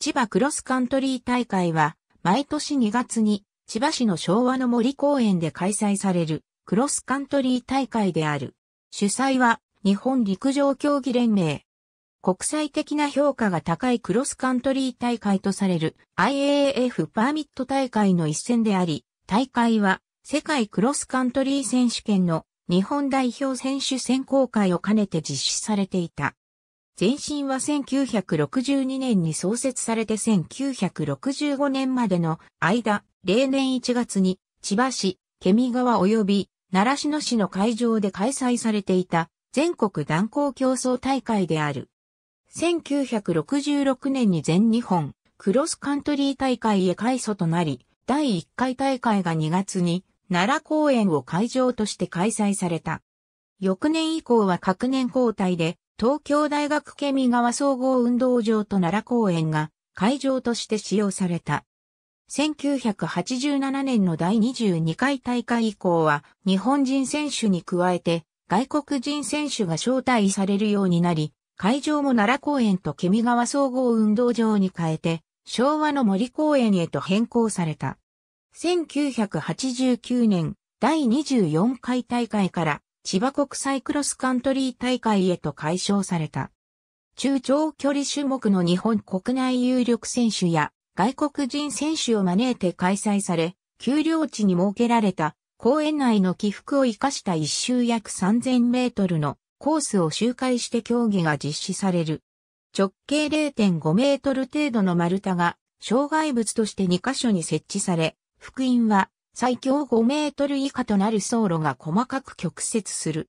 千葉クロスカントリー大会は、毎年2月に、千葉市の昭和の森公園で開催される、クロスカントリー大会である。主催は、日本陸上競技連盟。国際的な評価が高いクロスカントリー大会とされる IAAF パーミット大会の一戦であり、大会は世界クロスカントリー選手権の日本代表選手選考会を兼ねて実施されていた。前身は1962年に創設されて1965年までの間、例年1月に千葉市、ケミ川及び奈良市の市の会場で開催されていた全国断交競争大会である。1966年に全日本クロスカントリー大会へ開祖となり、第1回大会が2月に奈良公園を会場として開催された。翌年以降は各年交代で東京大学ケミ川総合運動場と奈良公園が会場として使用された。1987年の第22回大会以降は日本人選手に加えて外国人選手が招待されるようになり、会場も奈良公園とケミ川総合運動場に変えて昭和の森公園へと変更された。1989年第24回大会から千葉国際クロスカントリー大会へと解消された。中長距離種目の日本国内有力選手や外国人選手を招いて開催され、丘陵地に設けられた公園内の起伏を生かした一周約3000メートルのコースを周回して競技が実施される。直径0.5メートル程度の丸太が障害物として2箇所に設置され、福音は最強5メートル以下となる走路が細かく曲折する。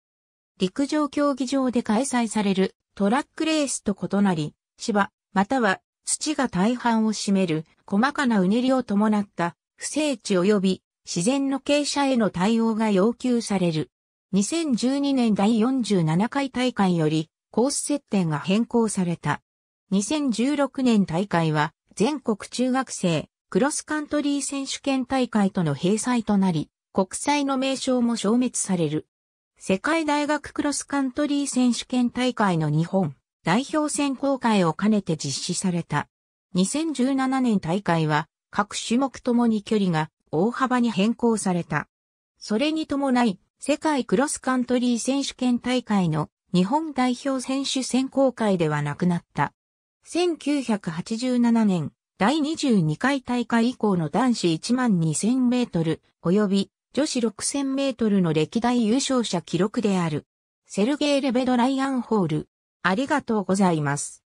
陸上競技場で開催されるトラックレースと異なり、芝、または土が大半を占める細かなうねりを伴った不整地及び自然の傾斜への対応が要求される。2012年第47回大会よりコース設定が変更された。2016年大会は全国中学生クロスカントリー選手権大会との閉鎖となり、国際の名称も消滅される。世界大学クロスカントリー選手権大会の日本代表選考会を兼ねて実施された。2017年大会は各種目ともに距離が大幅に変更された。それに伴い、世界クロスカントリー選手権大会の日本代表選手選考会ではなくなった。1987年、第22回大会以降の男子1万2000メートル及び女子6000メートルの歴代優勝者記録である。セルゲイ・レベド・ライアンホール。ありがとうございます。